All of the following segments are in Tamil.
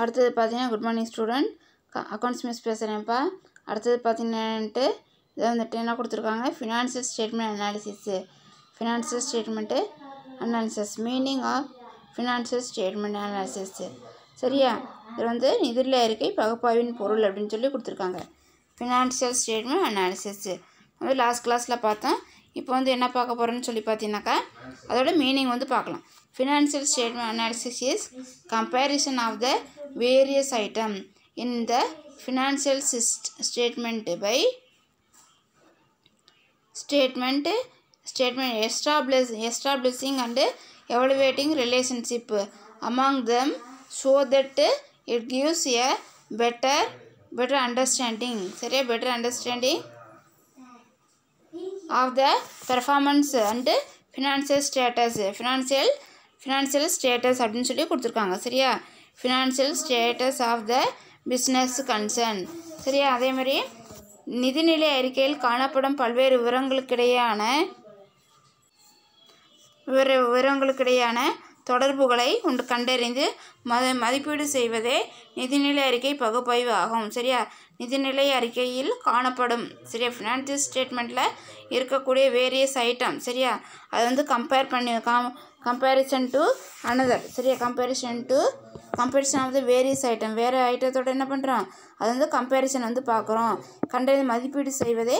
அடுத்தது பார்த்தீங்கன்னா good morning student accounts miss பேசுகிறேன்ப்பா அடுத்தது பார்த்தீங்கன்னாட்டு இதை வந்துட்டு என்ன கொடுத்துருக்காங்க financial statement analysis financial statement analysis meaning of financial statement analysis சரியா இது வந்து நிதியில் இருக்கை பகுப்பாய்வின் பொருள் அப்படின்னு சொல்லி கொடுத்துருக்காங்க ஃபினான்சியல் ஸ்டேட்மெண்ட் அனாலிசிஸ்ஸு வந்து லாஸ்ட் கிளாஸில் பார்த்தோம் இப்போ வந்து என்ன பார்க்க போகிறோன்னு சொல்லி பார்த்தீங்கன்னாக்கா அதோட மீனிங் வந்து பார்க்கலாம் financial statement analysis is comparison of the various item in the financial சிஸ்ட் statement by statement statement establish establishing and evaluating relationship among them so that it gives a better better understanding சரியா better understanding of the performance and financial status financial financial status அப்படின்னு சொல்லி கொடுத்துருக்காங்க சரியா financial status of the business concern சரியா அதேமாதிரி நிதிநிலை அறிக்கையில் காணப்படும் பல்வேறு விவரங்களுக்கிடையான விவர விவரங்களுக்கிடையான தொடர்புகளை உண்டு கண்டறிந்து மத மதிப்பீடு செய்வதே நிதிநிலை அறிக்கை பகுப்பாய்வு ஆகும் சரியா நிதிநிலை அறிக்கையில் காணப்படும் சரியா ஃபினான்சியல் ஸ்டேட்மெண்ட்டில் இருக்கக்கூடிய வேரியஸ் ஐட்டம் சரியா அது வந்து கம்பேர் பண்ணி காம் கம்பேரிசன் டு அனதர் சரியா comparison to comparison of the various item வேறு ஐட்டத்தோட என்ன பண்ணுறோம் அது வந்து கம்பேரிசன் வந்து பார்க்குறோம் கண்டறிந்து மதிப்பீடு செய்வதே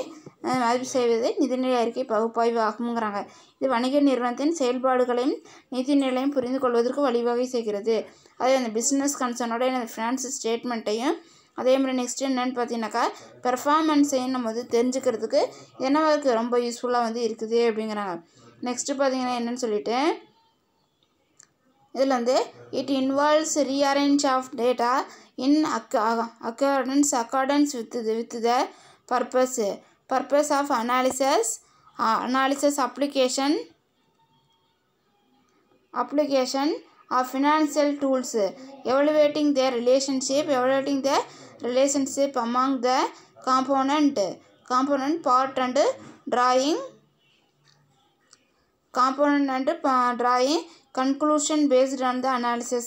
மதிப்பு செய்வது நிதிநிலை அறிக்கை பகுப்பாய்வு ஆகுங்கிறாங்க இது வணிக நிறுவனத்தின் செயல்பாடுகளையும் நிதிநிலையும் புரிந்து கொள்வதற்கு வழிவகை செய்கிறது அதே அந்த பிஸ்னஸ் கன்சர்னோட எனது ஃபினான்ஸ் ஸ்டேட்மெண்ட்டையும் அதே மாதிரி நெக்ஸ்ட் என்னென்னு பார்த்தீங்கன்னாக்கா பெர்ஃபார்மன்ஸையும் நம்ம வந்து தெரிஞ்சுக்கிறதுக்கு என்னவருக்கு ரொம்ப யூஸ்ஃபுல்லாக வந்து இருக்குது அப்படிங்கிறாங்க நெக்ஸ்ட்டு பார்த்தீங்கன்னா என்னென்னு சொல்லிவிட்டு இதில் வந்து it involves rearrange of data in அக் accordance accordance with with the purpose purpose of analysis uh, analysis application application of financial tools evaluating their relationship evaluating the relationship among the component component part and drawing component and drawing conclusion based on the analysis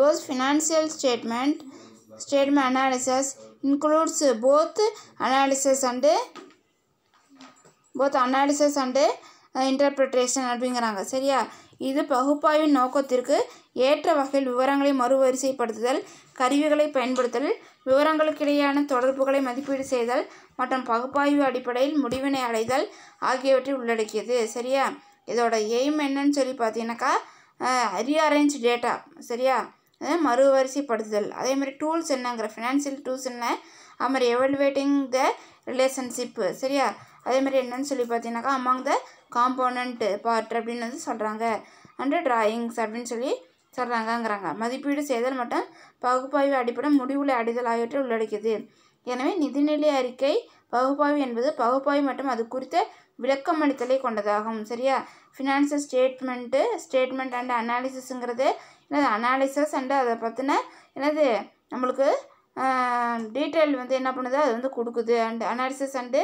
those financial statement statement analysis includes both analysis and both analysis and interpretation அப்படிங்கிறாங்க சரியா இது பகுப்பாய்வின் நோக்கத்திற்கு ஏற்ற வகையில் விவரங்களை மறுவரிசைப்படுத்துதல் கருவிகளை பயன்படுத்தல் விவரங்களுக்கிடையான தொடர்புகளை மதிப்பீடு செய்தல் மற்றும் பகுப்பாய்வு அடிப்படையில் முடிவினை அடைதல் ஆகியவற்றை உள்ளடக்கியது சரியா இதோட எய்ம் என்னன்னு சொல்லி பார்த்தீங்கன்னாக்கா ரீஅரேஞ்ச் டேட்டா சரியா மறுவரிசைப்படுத்துதல் அதே மாதிரி டூல்ஸ் என்னங்கிற ஃபினான்சியல் டூல்ஸ் என்ன அது மாதிரி எவல்வேட்டிங் த ரிலேஷன்ஷிப்பு சரியா அதே மாதிரி என்னன்னு சொல்லி பார்த்தீங்கன்னாக்கா அமாங் த காம்போனன்ட் பார்ட் அப்படின்னு வந்து சொல்கிறாங்க அண்டு ட்ராயிங்ஸ் அப்படின்னு சொல்லி சொல்கிறாங்கங்கிறாங்க மதிப்பீடு செய்தல் மட்டும் பகுப்பாய்வு அடிப்படை முடிவுகளை அடிதல் ஆகியவற்றை உள்ளடக்கியது எனவே நிதிநிலை அறிக்கை பகுப்பாய்வு என்பது பகுப்பாய்வு மற்றும் அது குறித்த விளக்கம் அளித்தலை கொண்டதாகும் சரியா ஃபினான்சியல் ஸ்டேட்மெண்ட்டு ஸ்டேட்மெண்ட் அண்ட் அனாலிசிஸுங்கிறது என்னது அனாலிசஸ் அண்டு அதை பற்றின என்னது நம்மளுக்கு டீட்டெயில் வந்து என்ன பண்ணுது அது வந்து கொடுக்குது and analysis and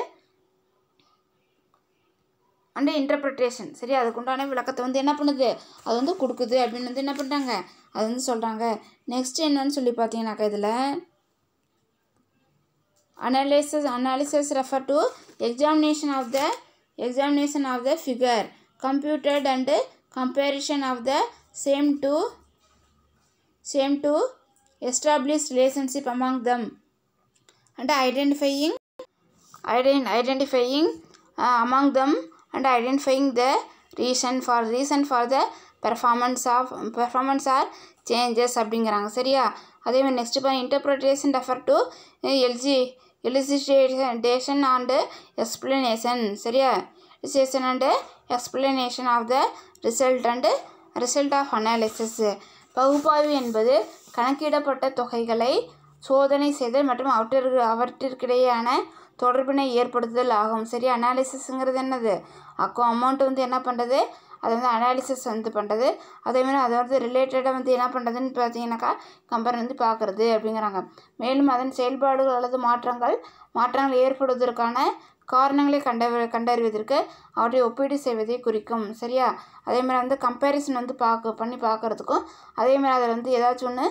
and interpretation சரி அதுக்குண்டான விளக்கத்தை வந்து என்ன பண்ணுது அது வந்து கொடுக்குது அப்படின்னு வந்து என்ன பண்ணுறாங்க அது வந்து சொல்கிறாங்க நெக்ஸ்ட் என்னன்னு சொல்லி பார்த்தீங்கன்னாக்கா இதில் analysis analysis refer to examination of the examination of the figure computed and comparison of the same to same to establish relationship among them and identifying ஐடென் identifying among them and identifying the reason for reason for the performance of performance or changes அப்படிங்கிறாங்க சரியா அதே மாதிரி நெக்ஸ்ட் பாருங்க இன்டர்பிரேஷன் ரெஃபர் டு எல்ஜி எலிசிட்டேஷன் அண்டு எக்ஸ்பிளனேஷன் சரியா elicitation and explanation of the result and result of analysis பகுப்பாய்வு என்பது கணக்கிடப்பட்ட தொகைகளை சோதனை செய்தல் மற்றும் அவற்றிற்கு அவற்றிற்கிடையான தொடர்பினை ஏற்படுத்துதல் ஆகும் சரி அனாலிசிஸுங்கிறது என்னது அக்கோ அமௌண்ட் வந்து என்ன பண்ணுறது அதை வந்து அனாலிசிஸ் வந்து பண்ணுறது அதேமாதிரி அதை வந்து ரிலேட்டடாக வந்து என்ன பண்ணுறதுன்னு பார்த்தீங்கன்னாக்கா கம்பேர் வந்து பார்க்குறது அப்படிங்கிறாங்க மேலும் அதன் செயல்பாடுகள் அல்லது மாற்றங்கள் மாற்றங்கள் ஏற்படுவதற்கான காரணங்களை கண்ட கண்டறிவதற்கு அவற்றை ஒப்பீடு செய்வதை குறிக்கும் சரியா அதேமாதிரி வந்து கம்பேரிசன் வந்து பார்க்க பண்ணி பார்க்குறதுக்கும் அதேமாதிரி அதில் வந்து ஏதாச்சும் ஒன்று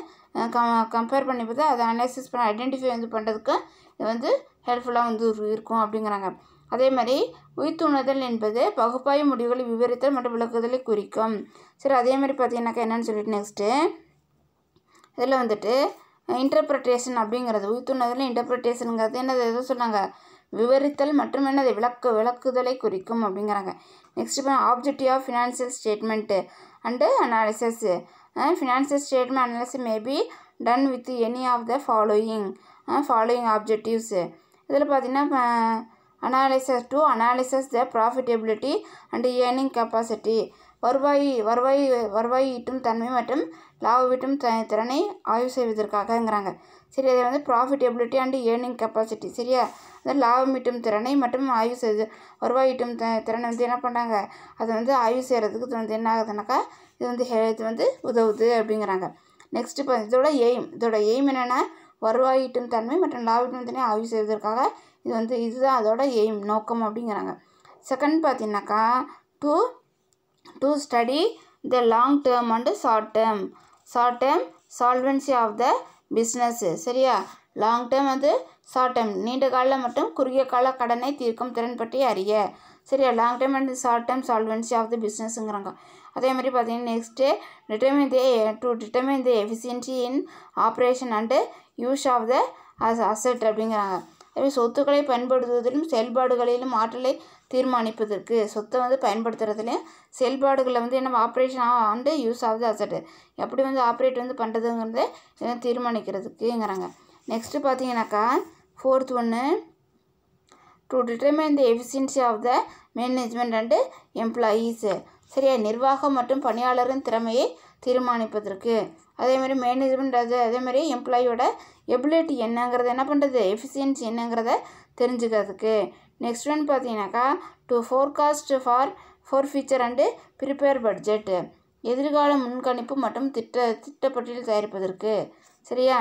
கம்பேர் பண்ணி பார்த்து அதை அனலைசிஸ் பண்ண ஐடென்டிஃபை வந்து பண்ணுறதுக்கு இது வந்து ஹெல்ப்ஃபுல்லாக வந்து இருக்கும் அப்படிங்கிறாங்க அதே மாதிரி உயிர்த்துணுதல் என்பது பகுப்பாய்வு முடிவுகளை விவரித்தல் மற்றும் விளக்குதலை குறிக்கும் சரி அதே மாதிரி பார்த்தீங்கன்னாக்கா என்னென்னு சொல்லிட்டு நெக்ஸ்ட்டு இதில் வந்துட்டு இன்டர்பிரட்டேஷன் அப்படிங்கிறது உயிர்த்துணுதல் இன்டர்பிரட்டேஷனுங்கிறது என்னது எதோ சொன்னாங்க விவரித்தல் மற்றும் என்னது விளக்கு விளக்குதலை குறிக்கும் அப்படிங்கிறாங்க நெக்ஸ்ட் இப்போ objective of financial statement and analysis financial uh, statement statement may be done with any of the following following following uh, இதில் பார்த்தீங்கன்னா analysis to analysis the profitability and earning capacity வருவாய் வருவாய் வருவாய் ஈட்டும் தன்மை மற்றும் லாபம் த திறனை ஆய்வு செய்வதற்காகங்கிறாங்க சரி அது வந்து ப்ராஃபிட்டபிலிட்டி அண்ட் ஏர்னிங் கெப்பாசிட்டி சரியா அதாவது லாபம் ஈட்டும் திறனை மட்டும் ஆய்வு செய்து வருவாய் ஈட்டும் த திறனை வந்து என்ன பண்ணுறாங்க அதை வந்து ஆய்வு செய்கிறதுக்கு வந்து என்ன ஆகுதுனாக்கா இது வந்து இது வந்து உதவுது அப்படிங்கிறாங்க நெக்ஸ்ட்டு இப்போ இதோட எய்ம் இதோட எய்ம் என்னென்னா வருவாயிட்டும் தன்மை மற்றும் லாபிட்டும் தன்மை ஆய்வு செய்வதற்காக இது வந்து இதுதான் அதோட எய்ம் நோக்கம் அப்படிங்கிறாங்க செகண்ட் பார்த்தீங்கன்னாக்கா to to study the long term and short term short term solvency of the business சரியா லாங் டேர்ம் வந்து ஷார்ட் டேர்ம் நீண்ட காலம் மட்டும் குறுகிய கால கடனை தீர்க்கும் திறன் பற்றி அறிய சரியா long term and short term solvency of the பிஸ்னஸ்ங்கிறாங்க அதே மாதிரி பார்த்தீங்கன்னா next determine the to determine the efficiency in operation and use of the asset அப்படிங்கிறாங்க அதேமாதிரி சொத்துக்களை பயன்படுத்துவதிலும் செயல்பாடுகளிலும் ஆற்றலை தீர்மானிப்பதற்கு சொத்தை வந்து பயன்படுத்துறதுலையும் செயல்பாடுகளை வந்து என்ன ஆப்ரேஷன் ஆண்டு யூஸ் ஆகுது அசட்டு எப்படி வந்து ஆப்ரேட் வந்து பண்ணுறதுங்கிறத தீர்மானிக்கிறதுக்குங்கிறாங்க நெக்ஸ்ட்டு பார்த்தீங்கன்னாக்கா ஃபோர்த் ஒன்று to determine the efficiency of the management and employees சரியா நிர்வாகம் மற்றும் பணியாளரின் திறமையை தீர்மானிப்பதற்கு அதேமாதிரி மேனேஜ்மெண்ட் அது அதேமாதிரி எம்ப்ளாயோட எபிலிட்டி என்னங்கிறத என்ன பண்ணுறது எஃபிஷியன்சி என்னங்கிறத தெரிஞ்சுக்கிறதுக்கு நெக்ஸ்ட் ஒன் பார்த்தீங்கன்னாக்கா to forecast for for future and prepare budget எதிர்கால முன்கணிப்பு மற்றும் திட்ட திட்டப்பட்டியல் தயாரிப்பதற்கு சரியா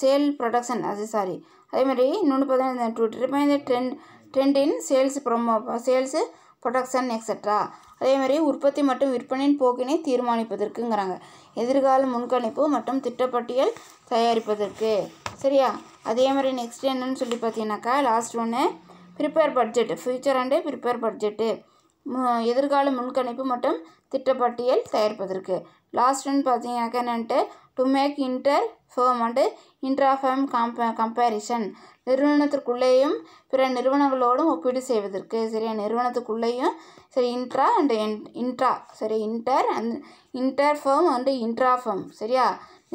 சேல் ப்ரொடக்ஷன் அது சாரி அதேமாதிரி இன்னொன்று பார்த்தீங்கன்னா to determine the trend trend in sales promo sales production extra அதேமாதிரி உற்பத்தி மற்றும் விற்பனையின் போக்கினை தீர்மானிப்பதற்குங்கிறாங்க எதிர்கால முன்கணிப்பு மற்றும் திட்டப்பட்டியல் தயாரிப்பதற்கு சரியா அதே மாதிரி நெக்ஸ்ட் என்னன்னு சொல்லி பார்த்தீங்கன்னாக்கா லாஸ்ட் ஒன்று prepare budget future and prepare budget எதிர்கால முன்கணிப்பு மற்றும் திட்டப்பட்டியல் தயாரிப்பதற்கு லாஸ்ட் ஒன் பார்த்தீங்கன்னாக்கா என்னன்ட்டு to make inter firm and intra firm comparison நிறுவனத்திற்குள்ளேயும் பிற நிறுவனங்களோடும் ஒப்பீடு செய்வதற்கு சரியா நிறுவனத்துக்குள்ளேயும் சரி இன்ட்ரா அண்ட் இன்ட்ரா சரி inter and inter firm and intra firm சரியா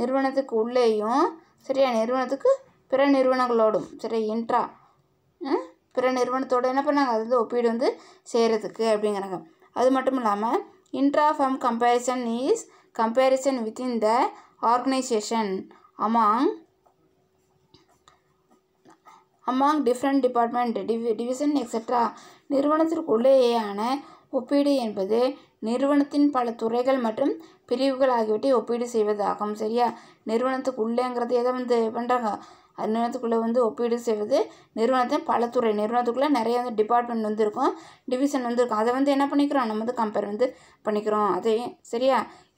நிறுவனத்துக்கு உள்ளேயும் சரியா நிறுவனத்துக்கு பிற நிறுவனங்களோடும் சரி இன்ட்ரா பிற நிறுவனத்தோடு என்ன பண்ணாங்க அது வந்து ஒப்பீடு வந்து செய்கிறதுக்கு அப்படிங்கிறாங்க அது மட்டும் இல்லாமல் intra firm comparison is comparison within the organisation among among different department டிவி டிவிஷன் எக்ஸெட்ரா நிறுவனத்திற்குள்ளேயான ஒப்பீடு என்பது நிறுவனத்தின் பல துறைகள் மற்றும் பிரிவுகள் ஆகியவற்றை ஒப்பீடு செய்வதாகும் சரியா நிறுவனத்துக்கு எதை வந்து பண்ணுறாங்க அது நிறுவனத்துக்குள்ளே வந்து ஒப்பீடு செய்வது நிறுவனத்தின் பல துறை நிறுவனத்துக்குள்ளே நிறைய வந்து டிபார்ட்மெண்ட் வந்து இருக்கும் டிவிஷன் வந்து இருக்கும் அதை வந்து என்ன பண்ணிக்கிறோம் நம்ம வந்து கம்பேர் வந்து பண்ணிக்கிறோம் அதே சரியா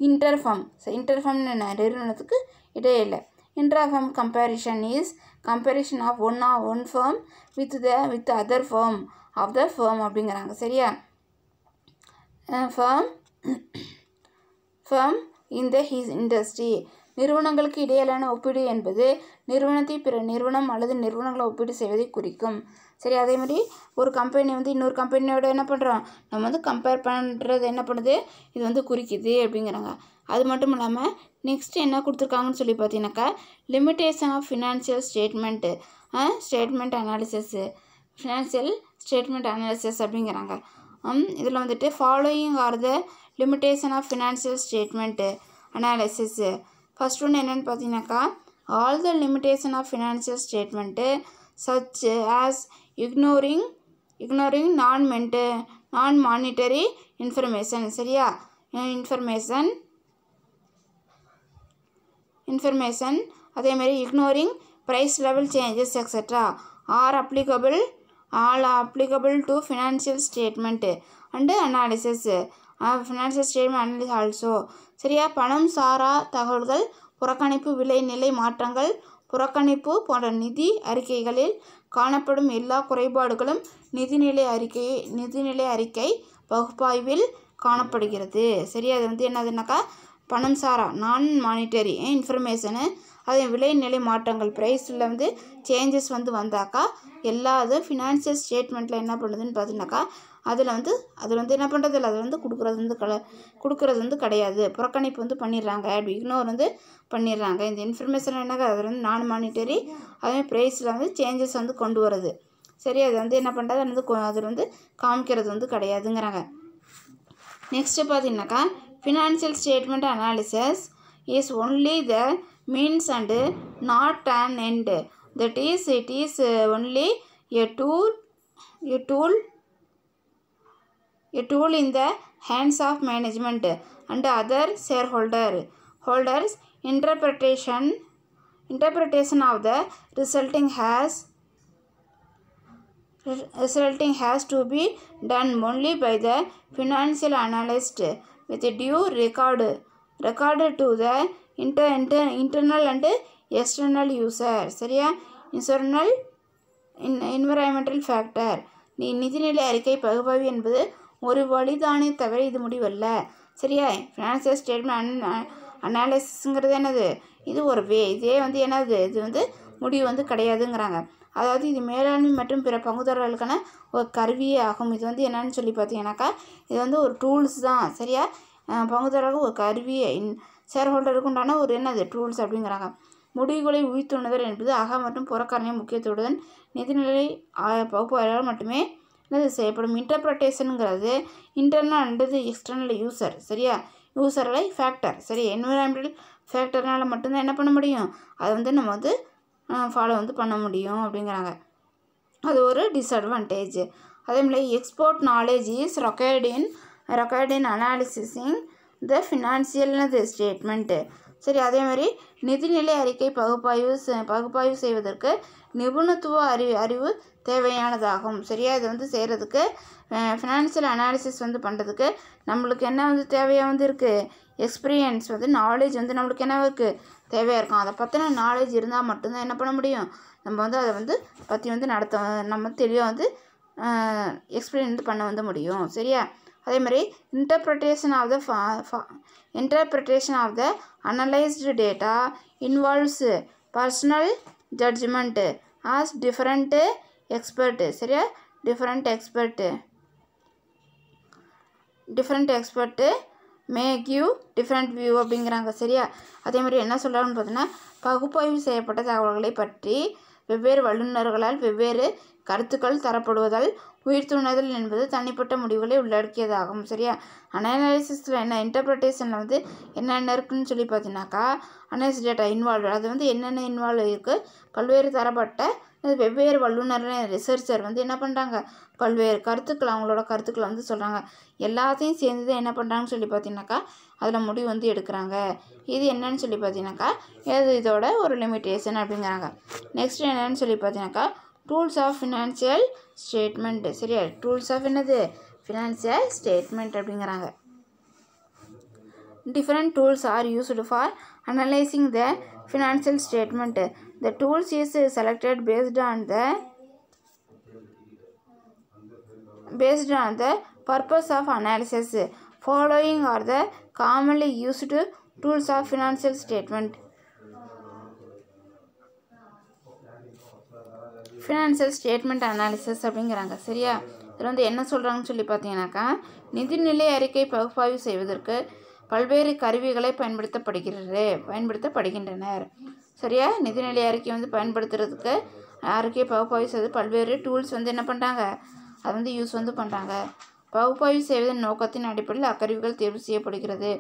இன்டர்ஃபார்ம் இன்டர்ஃபார்ம்னு நிறுவனத்துக்கு இடையே இடையில inter firm comparison is comparison of one of one firm with the with other firm of the firm அப்படிங்கிறாங்க சரியா firm firm in the his industry நிறுவனங்களுக்கு இடையிலான ஒப்பீடு என்பது நிறுவனத்தை பிற நிறுவனம் அல்லது நிறுவனங்களை ஒப்பீடு செய்வதை குறிக்கும் சரி அதே மாதிரி ஒரு கம்பெனி வந்து இன்னொரு கம்பெனியோட என்ன பண்ணுறோம் நம்ம வந்து கம்பேர் பண்ணுறது என்ன பண்ணுது இது வந்து குறிக்குது அப்படிங்கிறாங்க அது மட்டும் இல்லாமல் நெக்ஸ்ட் என்ன கொடுத்துருக்காங்கன்னு சொல்லி பார்த்தீங்கன்னாக்கா limitation of financial statement statement analysis financial statement analysis அப்படிங்கிறாங்க இதில் வந்துட்டு following are the limitation of financial statement analysis first ஒன்று என்னென்னு பார்த்தீங்கன்னாக்கா all the limitation of financial statement such as ignoring ignoring non மென்ட்டு நான் மானிட்டரி இன்ஃபர்மேஷன் சரியா இன்ஃபர்மேஷன் இன்ஃபர்மேஷன் அதேமாரி ignoring price level changes extra are applicable all applicable to financial statement and analysis financial uh, statement analysis also சரியா பணம் சாரா தகவல்கள் புறக்கணிப்பு விலை நிலை மாற்றங்கள் புறக்கணிப்பு போன்ற நிதி அறிக்கைகளில் காணப்படும் எல்லா குறைபாடுகளும் நிதிநிலை அறிக்கை நிதிநிலை அறிக்கை பகுப்பாய்வில் காணப்படுகிறது சரியா அது வந்து என்னதுன்னாக்கா பணம் சாரா நான் மானிட்டரி இன்ஃபர்மேஷனு அதே நிலை மாற்றங்கள் ப்ரைஸில் வந்து சேஞ்சஸ் வந்து வந்தாக்கா எல்லா இதுவும் ஃபினான்ஷியல் ஸ்டேட்மெண்ட்டில் என்ன பண்ணுதுன்னு பார்த்தீங்கன்னாக்கா அதில் வந்து அதில் வந்து என்ன பண்ணுறது இல்லை அது வந்து கொடுக்குறது வந்து கல கொடுக்குறது வந்து கிடையாது புறக்கணிப்பு வந்து பண்ணிடுறாங்க அப்படி இக்னோர் வந்து பண்ணிடுறாங்க இந்த இன்ஃபர்மேஷன் என்னக்கா அதில் வந்து நான் மானிட்டரி அதே ப்ரைஸில் வந்து சேஞ்சஸ் வந்து கொண்டு வருது சரி அது வந்து என்ன பண்ணுறது அது வந்து அதில் வந்து காமிக்கிறது வந்து கிடையாதுங்கிறாங்க நெக்ஸ்ட்டு பார்த்தீங்கன்னாக்கா Financial statement analysis is only the means and not an end. That is, it is uh, only a tool, a tool, a tool in the hands of management and other shareholder holders. Interpretation, interpretation of the resulting has resulting has to be done only by the financial analyst with a due record recorded to the inter inter, internal and external user சரியா இன்சர்னல் என்விரான்மெண்டல் ஃபேக்டர் நீ நிதிநிலை அறிக்கை பகுப்பாய்வு என்பது ஒரு வழிதானே தவிர இது முடிவல்ல சரியா ஃபினான்சியல் ஸ்டேட்மெண்ட் அனாலிசிஸுங்கிறது என்னது இது ஒரு வே இதே வந்து என்னது இது வந்து முடிவு வந்து கிடையாதுங்கிறாங்க அதாவது இது மேலாண்மை மற்றும் பிற பங்குதாரர்களுக்கான ஒரு கருவியே ஆகும் இது வந்து என்னன்னு சொல்லி பார்த்தீங்கன்னாக்கா இது வந்து ஒரு டூல்ஸ் தான் சரியா பங்குதாரர்கள் ஒரு இன் ஷேர் ஹோல்டருக்கு உண்டான ஒரு என்னது டூல்ஸ் அப்படிங்கிறாங்க முடிவுகளை உயிர்த்துணுதல் என்பது அக மற்றும் புறக்காரணிய முக்கியத்துடன் நிதிநிலை பகுப்பாளர்கள் மட்டுமே என்னது செய்யப்படும் இன்டர்பிரட்டேஷனுங்கிறது இன்டர்னல் அண்டது எக்ஸ்டர்னல் யூசர் சரியா யூசர்லை லை ஃபேக்டர் சரி என்விரான்மெண்டல் ஃபேக்டர்னால் மட்டும்தான் என்ன பண்ண முடியும் அதை வந்து நம்ம வந்து ஃபாலோ வந்து பண்ண முடியும் அப்படிங்கிறாங்க அது ஒரு டிஸ்அட்வான்டேஜ் அதே மாதிரி எக்ஸ்போர்ட் நாலேஜ் இஸ் ரொக்கேடின் இன் அனாலிசிஸிங் த ஃபினான்சியல்னு ஸ்டேட்மெண்ட்டு சரி அதே மாதிரி நிதிநிலை அறிக்கை பகுப்பாய்வு பகுப்பாய்வு செய்வதற்கு நிபுணத்துவ அறிவு அறிவு தேவையானதாகும் சரியா இது வந்து செய்கிறதுக்கு ஃபினான்ஷியல் அனாலிசிஸ் வந்து பண்ணுறதுக்கு நம்மளுக்கு என்ன வந்து தேவையாக வந்து இருக்குது எக்ஸ்பீரியன்ஸ் வந்து நாலேஜ் வந்து நம்மளுக்கு என்ன இருக்குது தேவையாக இருக்கும் அதை பற்றின நாலேஜ் இருந்தால் மட்டும்தான் என்ன பண்ண முடியும் நம்ம வந்து அதை வந்து பற்றி வந்து நடத்த நம்ம தெளிவாக வந்து எக்ஸ்பிளைன் வந்து பண்ண வந்து முடியும் சரியா அதே மாதிரி interpretation of the interpretation of the analysed data involves personal judgement as different expert சரியா different expert different expert make you different view அப்படிங்கிறாங்க சரியா அதே மாதிரி என்ன சொல்கிறாங்கன்னு பார்த்தீங்கன்னா பகுப்பாய்வு செய்யப்பட்ட தகவல்களை பற்றி வெவ்வேறு வல்லுநர்களால் வெவ்வேறு கருத்துக்கள் தரப்படுவதால் உயிர் துணதல் என்பது தனிப்பட்ட முடிவுகளை உள்ளடக்கியதாகும் சரியா அனாலிசிஸில் என்ன இன்டர்பிரிட்டேஷனில் வந்து என்னென்ன இருக்குதுன்னு சொல்லி பார்த்தீங்கன்னாக்கா அனாலிசிஸ் டேட்டா இன்வால்வ் அது வந்து என்னென்ன இன்வால்வ் இருக்குது பல்வேறு தரப்பட்ட வெவ்வேறு வல்லுநர்கள் ரிசர்ச்சர் வந்து என்ன பண்ணுறாங்க பல்வேறு கருத்துக்கள் அவங்களோட கருத்துக்களை வந்து சொல்கிறாங்க எல்லாத்தையும் சேர்ந்து தான் என்ன பண்ணுறாங்கன்னு சொல்லி பார்த்தீங்கன்னாக்கா அதில் முடிவு வந்து எடுக்கிறாங்க இது என்னன்னு சொல்லி பார்த்தீங்கன்னாக்கா எது இதோட ஒரு லிமிட்டேஷன் அப்படிங்கிறாங்க நெக்ஸ்ட் என்னன்னு சொல்லி பார்த்தீங்கன்னாக்கா டூல்ஸ் ஆஃப் ஃபினான்சியல் ஸ்டேட்மெண்ட்டு சரியா டூல்ஸ் ஆஃப் என்னது ஃபினான்சியல் ஸ்டேட்மெண்ட் அப்படிங்கிறாங்க different tools are used for analysing the financial statement The tools is selected based on the based on the purpose of analysis. Following are the commonly used tools of financial statement. Financial statement analysis அப்படிங்கிறாங்க சரியா இதில் வந்து என்ன சொல்கிறாங்கன்னு சொல்லி பார்த்தீங்கன்னாக்கா நிதிநிலை அறிக்கை பகுப்பாய்வு செய்வதற்கு பல்வேறு கருவிகளை பயன்படுத்தப்படுகிறது பயன்படுத்தப்படுகின்றனர் சரியா நிதிநிலை அறிக்கை வந்து பயன்படுத்துறதுக்கு அறிக்கை பகுப்பாய்வு செய்வது பல்வேறு டூல்ஸ் வந்து என்ன பண்ணுறாங்க அது வந்து யூஸ் வந்து பண்ணுறாங்க பகுப்பாய்வு செய்வதன் நோக்கத்தின் அடிப்படையில் அக்கருவிகள் தேர்வு செய்யப்படுகிறது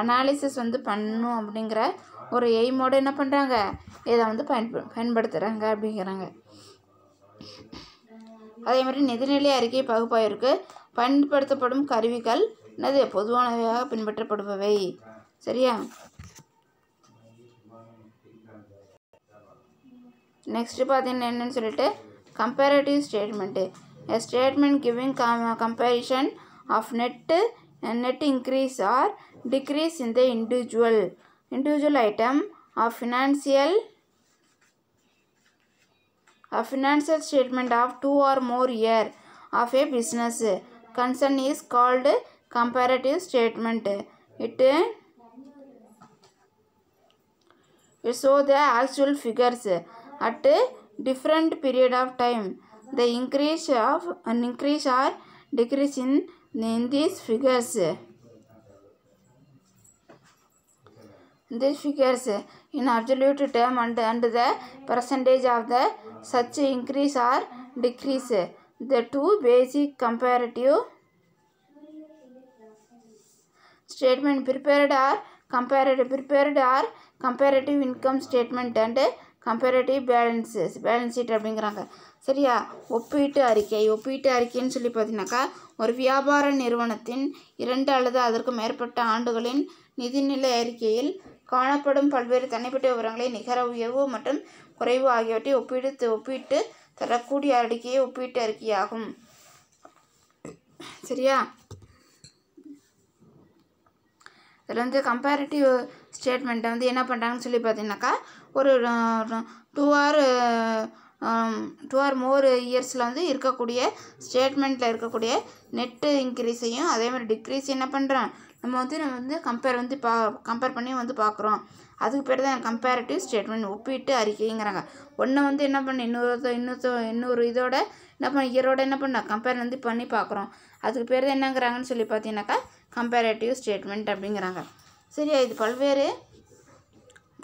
அனாலிசிஸ் வந்து பண்ணணும் அப்படிங்கிற ஒரு எய்மோடு என்ன பண்ணுறாங்க இதை வந்து பயன்ப பயன்படுத்துகிறாங்க அப்படிங்கிறாங்க அதே மாதிரி நிதிநிலை அறிக்கை பகுப்பாய்விற்கு பயன்படுத்தப்படும் கருவிகள் என்னது பொதுவானவையாக பின்பற்றப்படுபவை சரியா நெக்ஸ்ட்டு பார்த்தீங்கன்னா என்னென்னு சொல்லிட்டு comparative statement a statement giving கம் comparison of net net increase or decrease in the individual individual item of financial a financial statement of two or more year of a business concern is called comparative statement it it show the actual figures at a different period of time. The increase of an increase or decrease in, in these figures. These figures in absolute term and, and the percentage of the such increase or decrease. The two basic comparative statement prepared are comparative prepared are comparative income statement and comparative balances balance sheet அப்படிங்கிறாங்க சரியா ஒப்பீட்டு அறிக்கை ஒப்பீட்டு அறிக்கைன்னு சொல்லி பார்த்தீங்கன்னாக்கா ஒரு வியாபார நிறுவனத்தின் இரண்டு அல்லது அதற்கு மேற்பட்ட ஆண்டுகளின் நிதிநிலை அறிக்கையில் காணப்படும் பல்வேறு தனிப்பட்ட விவரங்களை நிகர உயர்வு மற்றும் குறைவு ஆகியவற்றை ஒப்பீடு ஒப்பீட்டு தரக்கூடிய அறிக்கையே ஒப்பீட்டு அறிக்கையாகும் சரியா இதில் வந்து கம்பேரிட்டிவ் ஸ்டேட்மெண்ட்டை வந்து என்ன பண்ணுறாங்கன்னு சொல்லி பார்த்தீங்கன்னாக்கா ஒரு two or two or more இயர்ஸில் வந்து இருக்கக்கூடிய ஸ்டேட்மெண்ட்டில் இருக்கக்கூடிய நெட்டு இன்க்ரீஸையும் அதேமாதிரி டிக்ரீஸ் என்ன பண்ணுறேன் நம்ம வந்து நம்ம வந்து கம்பேர் வந்து பா கம்பேர் பண்ணி வந்து பார்க்குறோம் அதுக்கு பேர் தான் கம்பேரட்டிவ் ஸ்டேட்மெண்ட் ஒப்பிட்டு அறிக்கைங்கிறாங்க ஒன்றை வந்து என்ன பண்ண இன்னொரு இன்னொரு இன்னொரு இதோட என்ன பண்ண இயரோட என்ன பண்ண கம்பேர் வந்து பண்ணி பார்க்குறோம் அதுக்கு பேர் தான் என்னங்கிறாங்கன்னு சொல்லி பார்த்தீங்கன்னாக்கா கம்பேரட்டிவ் ஸ்டேட்மெண்ட் அப்படிங்கிறாங்க சரியா இது பல்வேறு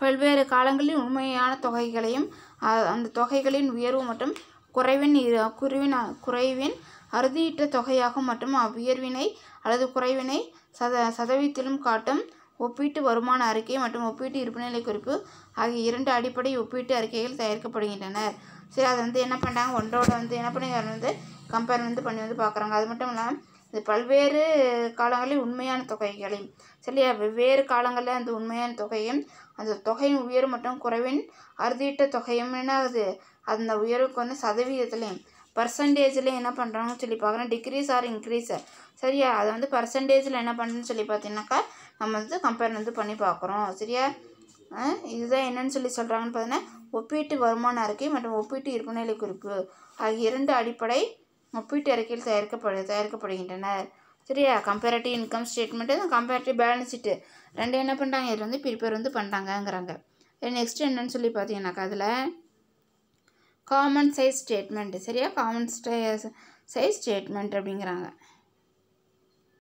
பல்வேறு காலங்களில் உண்மையான தொகைகளையும் அந்த தொகைகளின் உயர்வு மற்றும் குறைவின் இரு குறைவின் குறைவின் அறுதியிட்ட தொகையாகும் மற்றும் அவ்வுயர்வினை அல்லது குறைவினை சத சதவீதத்திலும் காட்டும் ஒப்பீட்டு வருமான அறிக்கை மற்றும் ஒப்பீட்டு இருப்புநிலை குறிப்பு ஆகிய இரண்டு அடிப்படை ஒப்பீட்டு அறிக்கைகள் தயாரிக்கப்படுகின்றன சரி அதை வந்து என்ன பண்ணுறாங்க ஒன்றோட வந்து என்ன பண்ணி வந்து கம்பேர் வந்து பண்ணி வந்து பார்க்குறாங்க அது மட்டும் இல்லாமல் இது பல்வேறு காலங்களில் உண்மையான தொகைகளையும் சரியா வெவ்வேறு காலங்களில் அந்த உண்மையான தொகையும் அந்த தொகையின் உயர் மற்றும் குறைவின் அறுதியிட்ட தொகையும் என்னாகுது அந்த உயர்வுக்கு வந்து சதவீதத்துலேயும் பர்சன்டேஜில் என்ன பண்ணுறாங்கன்னு சொல்லி பார்க்குறோம் டிக்ரீஸ் ஆர் இன்க்ரீஸ் சரியா அதை வந்து பர்சன்டேஜில் என்ன பண்ணுறோன்னு சொல்லி பார்த்தீங்கன்னாக்கா நம்ம வந்து கம்பேர் வந்து பண்ணி பார்க்குறோம் சரியா இதுதான் என்னன்னு சொல்லி சொல்கிறாங்கன்னு பார்த்தீங்கன்னா ஒப்பீட்டு வருமான அறிக்கை மற்றும் ஒப்பீட்டு இருப்புநிலை குறிப்பு ஆகிய இரண்டு அடிப்படை ஒப்பீட்டு அறிக்கையில் தயாரிக்கப்படு தயாரிக்கப்படுகின்றனர் சரியா comparative income statement comparative balance sheet ரெண்டு என்ன பண்ணுறாங்க இதில் வந்து ப்ரிப்பேர் வந்து பண்ணுறாங்கங்கிறாங்க நெக்ஸ்ட் என்னன்னு சொல்லி பார்த்தீங்கன்னாக்கா அதில் காமன் சைஸ் ஸ்டேட்மெண்ட்டு சரியா காமன் சைஸ் ஸ்டேட்மெண்ட் அப்படிங்கிறாங்க